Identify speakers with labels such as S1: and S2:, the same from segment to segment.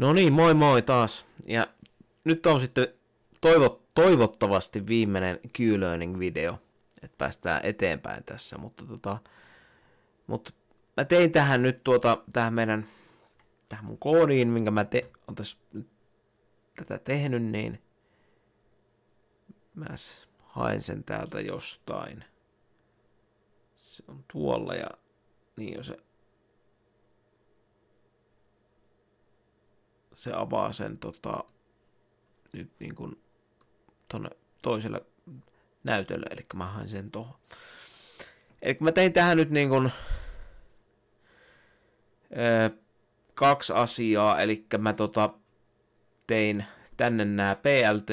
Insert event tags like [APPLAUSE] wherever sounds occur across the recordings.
S1: No niin, moi moi taas. Ja nyt on sitten toivo, toivottavasti viimeinen Q-Learning-video, että päästään eteenpäin tässä, mutta tota, mut mä tein tähän nyt tuota, tähän meidän, tähän mun koodiin, minkä mä te, on tässä tätä tehnyt, niin mä haen sen täältä jostain. Se on tuolla ja niin jos se se avaa sen tota, nyt niin kuin tonne toiselle näytölle, eli mä hain sen tuohon. Eli mä tein tähän nyt niin kuin, ö, kaksi asiaa, eli mä tota, tein tänne nämä PLT,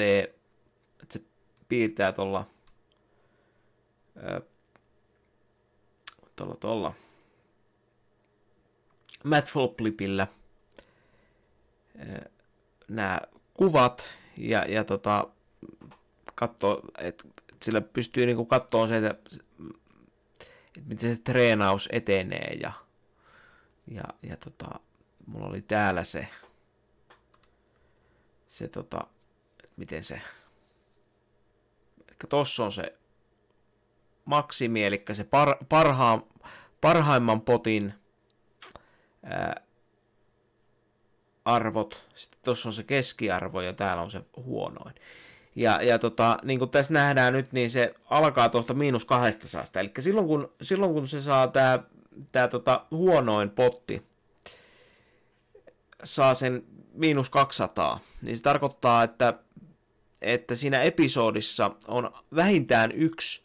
S1: että se piirtää tuolla tuolla tuolla Matt Floplipillä – nämä kuvat ja, ja tota, katsoa, että et sillä pystyy niinku katsoa se, että et miten se treenaus etenee ja, ja, ja tota, mulla oli täällä se, se tota, että miten se, eli tossa on se maksimi, eli se par, parhaan, parhaimman potin ää, arvot, sitten tuossa on se keskiarvo ja täällä on se huonoin. Ja, ja tota, niin kuin tässä nähdään nyt, niin se alkaa tuosta miinus saasta. Eli silloin kun, silloin kun se saa tämä tää tota huonoin potti, saa sen miinus 200, niin se tarkoittaa, että, että siinä episodissa on vähintään yksi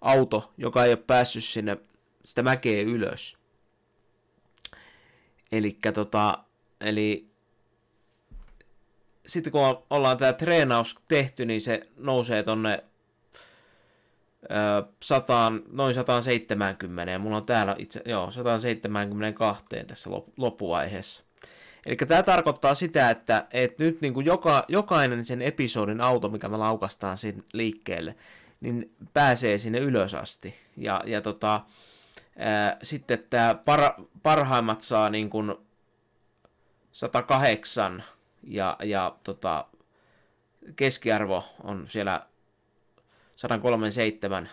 S1: auto, joka ei ole päässyt sinne sitä mäkeä ylös. Elikkä tota, eli sitten kun ollaan tämä treenaus tehty, niin se nousee tonne ö, sataan, noin 170. mulla on täällä itse, joo, 172 tässä lop, loppuvaiheessa. Eli tämä tarkoittaa sitä, että, et nyt niin kuin joka, jokainen sen episodin auto, mikä me laukastaan sinne liikkeelle, niin pääsee sinne ylös asti. Ja, ja tota, ää, sitten tämä para, parhaimmat saa niin kuin 108 ja, ja tota, keskiarvo on siellä 137,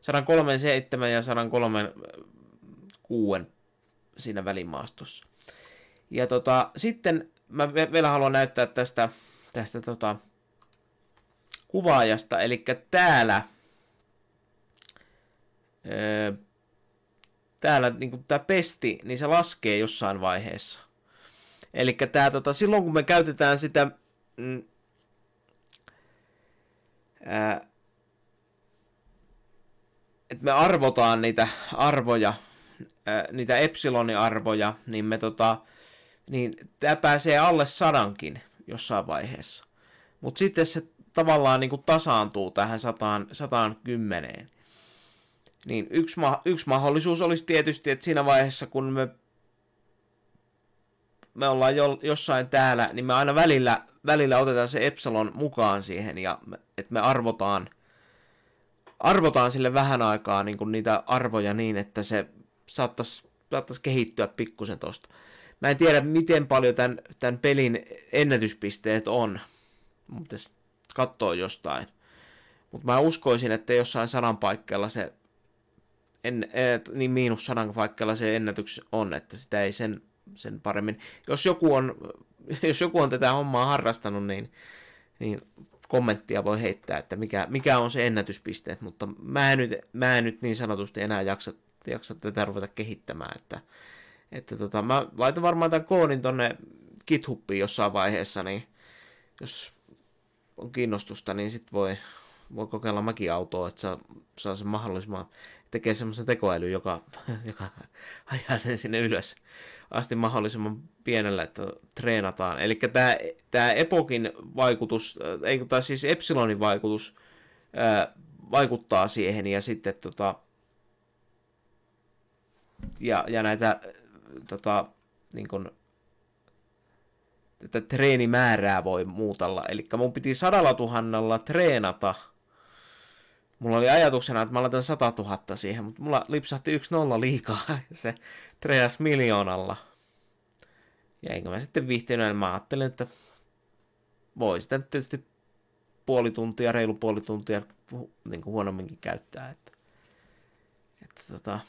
S1: 137 ja 136 siinä välimaastossa. Ja tota, sitten mä vielä haluan näyttää tästä, tästä tota, kuvaajasta, eli täällä öö, täällä niin tämä pesti, niin se laskee jossain vaiheessa. Eli tää, tota, silloin kun me käytetään sitä mm, että me arvotaan niitä arvoja, ää, niitä epsiloniarvoja, niin me tota, niin tämä pääsee alle sadankin jossain vaiheessa. Mutta sitten se tavallaan niin kuin tasaantuu tähän 110. Niin yksi, ma- yksi mahdollisuus olisi tietysti, että siinä vaiheessa kun me me ollaan jo, jossain täällä, niin me aina välillä, välillä otetaan se Epsilon mukaan siihen, ja että me arvotaan, arvotaan sille vähän aikaa niin kuin niitä arvoja niin, että se saattaisi saattais kehittyä pikkusen tosta. Mä en tiedä, miten paljon tämän, tämän pelin ennätyspisteet on, mutta katsoa jostain. Mutta mä uskoisin, että jossain sadan paikkeella se, en, niin miinus sadan paikkeella se ennätys on, että sitä ei sen sen paremmin. Jos joku on, [LAUGHS] jos joku on tätä hommaa harrastanut, niin, niin kommenttia voi heittää, että mikä, mikä on se ennätyspisteet, mutta mä en nyt, mä en nyt niin sanotusti enää jaksa, jaksa tätä ruveta kehittämään, että, että tota, mä laitan varmaan tämän koodin tonne GitHubiin jossain vaiheessa, niin jos on kiinnostusta, niin sit voi, voi kokeilla mäkin autoa, että saa, saa sen mahdollisimman, tekee semmoisen tekoäly, joka, [LAUGHS] joka ajaa sen sinne ylös asti mahdollisimman pienellä, että treenataan. Eli tämä, tämä Epokin vaikutus, äh, ei tai siis Epsilonin vaikutus äh, vaikuttaa siihen ja sitten tota, ja, ja näitä äh, tota, niin kuin, tätä treenimäärää voi muutella. Eli mun piti sadalla tuhannella treenata – Mulla oli ajatuksena, että mä laitan 100 000 siihen, mutta mulla lipsahti yksi nolla liikaa [LAUGHS] se treas miljoonalla. Ja enkä mä sitten viihtynyt, niin mä ajattelin, että voi sitä nyt tietysti puoli tuntia, reilu puoli tuntia niin kuin huonomminkin käyttää. Että, että tota,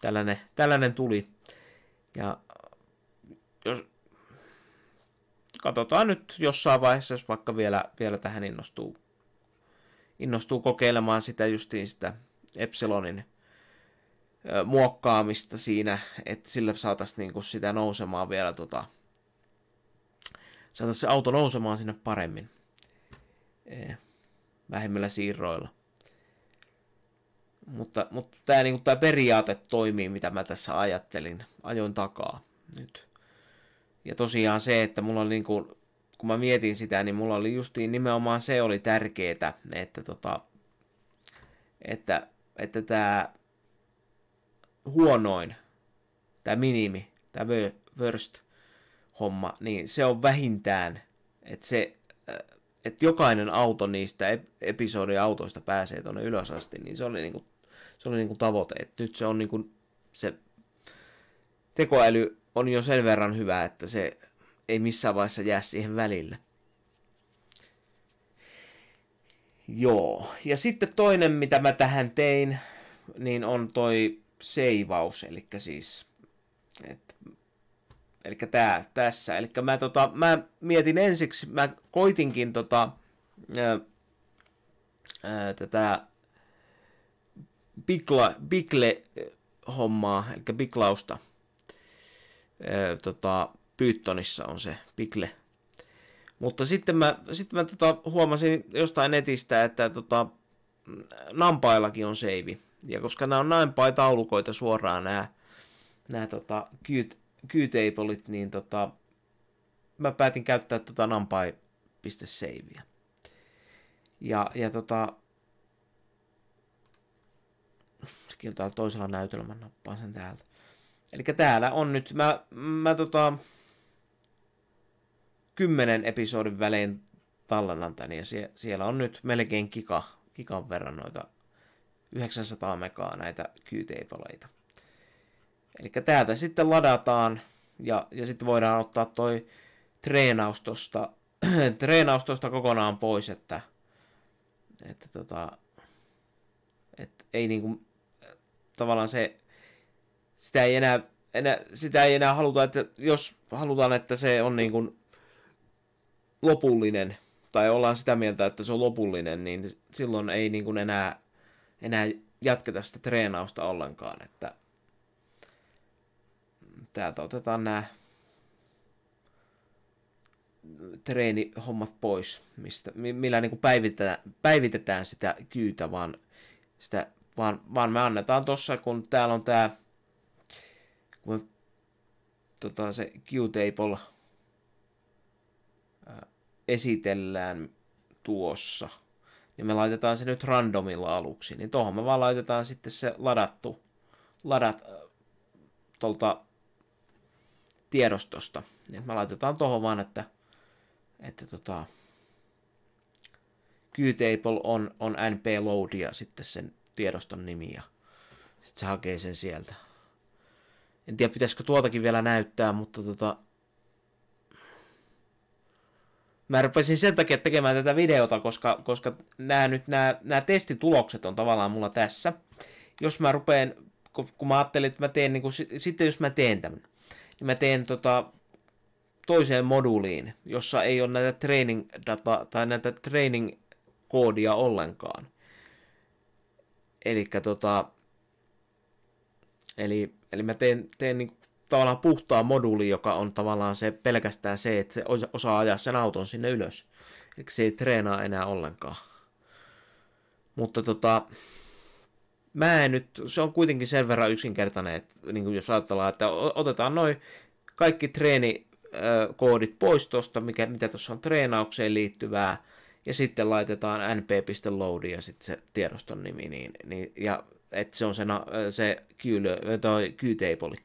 S1: tällainen, tällainen tuli. Ja jos, katsotaan nyt jossain vaiheessa, jos vaikka vielä, vielä tähän innostuu innostuu kokeilemaan sitä justiin sitä Epsilonin muokkaamista siinä, että sille saataisiin niinku sitä nousemaan vielä tota, saataisiin se auto nousemaan sinne paremmin e, vähemmillä siirroilla. Mutta, mutta tämä niinku, tää periaate toimii, mitä mä tässä ajattelin, ajoin takaa nyt. Ja tosiaan se, että mulla on niinku, kun mä mietin sitä, niin mulla oli justiin nimenomaan se oli tärkeetä, että tota, että, että tämä huonoin, tämä minimi, tämä worst homma, niin se on vähintään, että se, äh, että jokainen auto niistä episodi-autoista pääsee tuonne ylös asti, niin se oli niinku, se oli niinku tavoite. että nyt se on niinku, se tekoäly on jo sen verran hyvä, että se ei missään vaiheessa jää siihen välillä. Joo, ja sitten toinen, mitä mä tähän tein, niin on toi seivaus, eli siis, et, eli tää, tässä, eli mä, tota, mä mietin ensiksi, mä koitinkin tota, ää, ää, tätä bigla, bigle-hommaa, eli biglausta, ää, tota, Pythonissa on se pikle. Mutta sitten mä, sitten mä tota, huomasin jostain netistä, että tota, nampaillakin on seivi. Ja koska nämä on NumPy-taulukoita suoraan nämä, nämä tota, q niin tota, mä päätin käyttää tota numpy.savea. Ja, ja tota, sekin on täällä toisella näytelmän nappaan sen täältä. Eli täällä on nyt, mä, mä tota, kymmenen episodin välein tallennan tän, ja sie, siellä on nyt melkein kika, kikan verran noita 900 megaa näitä kyyteipaleita. Eli täältä sitten ladataan, ja, ja sitten voidaan ottaa toi treenaus tosta, [CLEARS THROAT] treenaus tosta kokonaan pois, että, että tota, et ei niinku, tavallaan se, sitä ei enää, enää, sitä ei enää haluta, että jos halutaan, että se on niinku lopullinen, tai ollaan sitä mieltä, että se on lopullinen, niin silloin ei niin kuin enää, enää jatketa sitä treenausta ollenkaan, että täältä otetaan nämä treenihommat pois, mistä, millä niin kuin päivitetään, päivitetään sitä kyytä, vaan, sitä, vaan, vaan me annetaan tuossa, kun täällä on tämä kun me, tota, se Q-table esitellään tuossa, niin me laitetaan se nyt randomilla aluksi, niin tuohon me vaan laitetaan sitten se ladattu, ladat äh, tuolta tiedostosta. Niin me laitetaan tuohon vaan, että, että tota, Qtable on, on np-loadia sitten sen tiedoston nimi ja sitten se hakee sen sieltä. En tiedä, pitäisikö tuotakin vielä näyttää, mutta tota, mä rupesin sen takia tekemään tätä videota, koska, koska nämä, nyt, nämä, nämä testitulokset on tavallaan mulla tässä. Jos mä rupeen, kun, kun mä ajattelin, että mä teen, niin kun, sitten jos mä teen tämän, niin mä teen tota, toiseen moduuliin, jossa ei ole näitä training data tai näitä training koodia ollenkaan. Eli tota, eli, eli mä teen, teen niin tavallaan puhtaa moduuli, joka on tavallaan se pelkästään se, että se osaa ajaa sen auton sinne ylös. Eli se ei treenaa enää ollenkaan. Mutta tota, mä en nyt, se on kuitenkin sen verran yksinkertainen, että niin kuin jos ajatellaan, että otetaan noin kaikki treenikoodit pois tuosta, mikä, mitä tuossa on treenaukseen liittyvää, ja sitten laitetaan np.load ja sitten se tiedoston nimi, niin, niin ja että se on se, se Q-table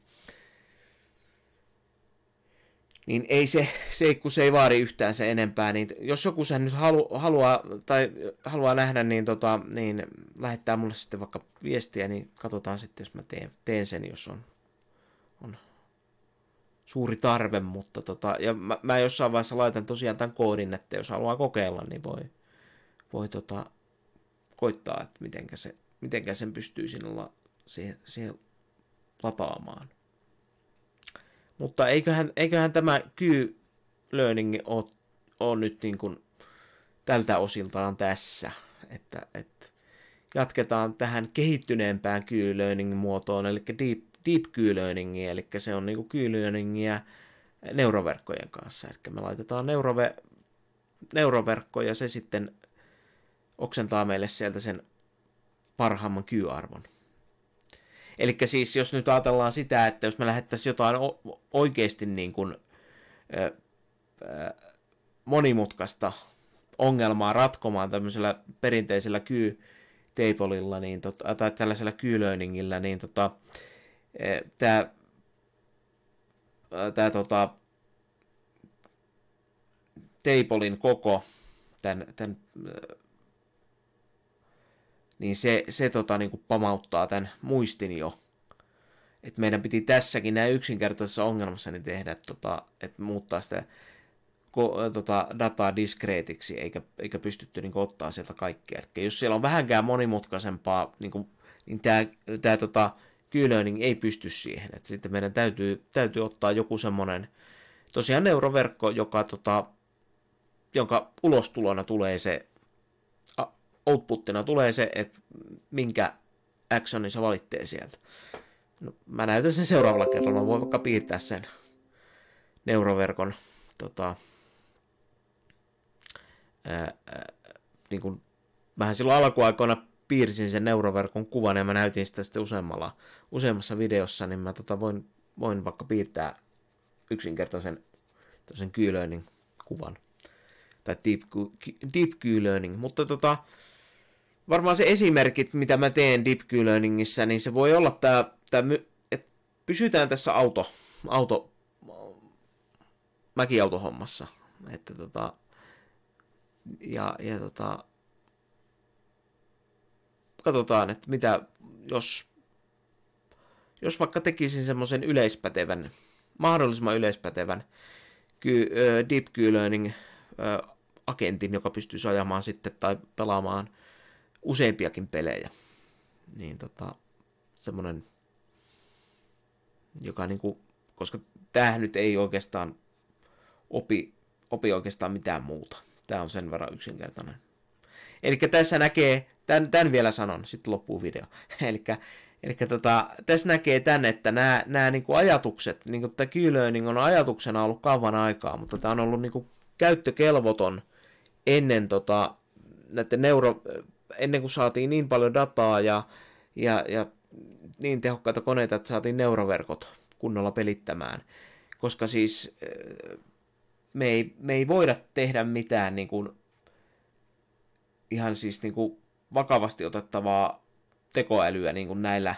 S1: niin ei se, se kun se ei vaadi yhtään se enempää, niin jos joku sen nyt halu, haluaa, tai haluaa nähdä, niin, tota, niin lähettää mulle sitten vaikka viestiä, niin katsotaan sitten, jos mä teen, teen sen, jos on, on suuri tarve, mutta tota, ja mä, mä jossain vaiheessa laitan tosiaan tämän koodin, että jos haluaa kokeilla, niin voi, voi tota, koittaa, että mitenkä, se, mitenkä sen pystyy sinulla siihen, siihen lataamaan. Mutta eiköhän, eiköhän tämä Q-learning ole, ole nyt niin kuin tältä osiltaan tässä. Että, että jatketaan tähän kehittyneempään Q-learning-muotoon, eli deep, deep Q-learningiin, eli se on niin Q-learningia neuroverkkojen kanssa. Eli me laitetaan neurove, neuroverkko ja se sitten oksentaa meille sieltä sen parhaamman Q-arvon. Eli siis jos nyt ajatellaan sitä, että jos me lähettäisiin jotain oikeasti niin kuin, ö, ö, monimutkaista ongelmaa ratkomaan tämmöisellä perinteisellä kyy niin tota, tai tällaisella kyylöiningillä, niin tota, tämä tää, tota, teipolin koko tämän, tämän niin se, se tota, niin kuin pamauttaa tämän muistin jo. Et meidän piti tässäkin näin yksinkertaisessa ongelmassa niin tehdä, että tota, et muuttaa sitä ko, tota, dataa diskreetiksi, eikä, eikä pystytty niin kuin, ottaa sieltä kaikkea. Et jos siellä on vähänkään monimutkaisempaa, niinku, niin, kuin, niin tämä, tämä tota, Q-learning ei pysty siihen. Et sitten meidän täytyy, täytyy ottaa joku semmoinen, tosiaan neuroverkko, joka, tota, jonka ulostulona tulee se outputtina tulee se, että minkä actionin sä valitsee sieltä. No, mä näytän sen seuraavalla kerralla. Mä voin vaikka piirtää sen neuroverkon tota, ää, ää, niin kuin, vähän silloin alkuaikoina piirsin sen neuroverkon kuvan ja mä näytin sitä sitten useammalla, useammassa videossa, niin mä tota, voin, voin vaikka piirtää yksinkertaisen tämmöisen kuvan. Tai deep, deep key learning. Mutta tota, varmaan se esimerkit, mitä mä teen deep learningissä, niin se voi olla tämä, tää, että pysytään tässä auto, auto mäkiautohommassa. Että tota, ja, ja tota, katsotaan, että mitä, jos, jos vaikka tekisin semmoisen yleispätevän, mahdollisimman yleispätevän ky, deep learning agentin, joka pystyisi ajamaan sitten tai pelaamaan – useampiakin pelejä. Niin tota, semmoinen, joka niinku, koska tämä nyt ei oikeastaan opi, opi oikeastaan mitään muuta. Tämä on sen verran yksinkertainen. Eli tässä näkee, tämän, tämän vielä sanon, sitten loppuu video. [LAUGHS] Eli tota, tässä näkee tän, että nämä, nämä niinku ajatukset, kuin niinku tämä kylöning on ajatuksena ollut kauan aikaa, mutta tämä on ollut niinku käyttökelvoton ennen tota, näiden neuro, ennen kuin saatiin niin paljon dataa ja, ja, ja niin tehokkaita koneita, että saatiin neuroverkot kunnolla pelittämään. Koska siis eh, me ei, me ei voida tehdä mitään niin kuin, ihan siis niin kuin vakavasti otettavaa tekoälyä niin kuin näillä,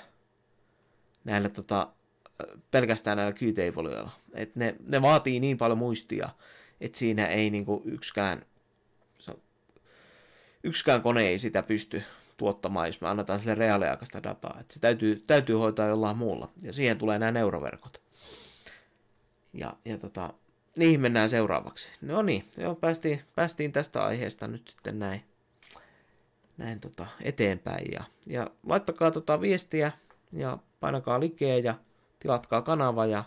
S1: näillä tota, eh, pelkästään näillä kyyteipolioilla. Et ne, ne vaatii niin paljon muistia, että siinä ei niin kuin yksikään yksikään kone ei sitä pysty tuottamaan, jos me annetaan sille reaaliaikaista dataa. Että se täytyy, täytyy hoitaa jollain muulla. Ja siihen tulee nämä neuroverkot. Ja, ja tota, niihin mennään seuraavaksi. No niin, joo, päästiin, päästiin tästä aiheesta nyt sitten näin, näin tota, eteenpäin. Ja, ja laittakaa tota viestiä ja painakaa likeä ja tilatkaa kanava ja,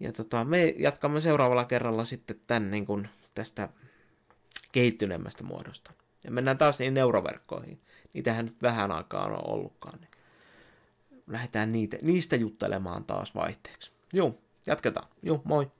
S1: ja tota, me jatkamme seuraavalla kerralla sitten tämän niin kuin tästä kehittyneemmästä muodosta. Ja mennään taas niihin neuroverkkoihin. Niitähän nyt vähän aikaa on ollutkaan. Niin lähdetään niitä, niistä juttelemaan taas vaihteeksi. Joo, jatketaan. Joo, moi.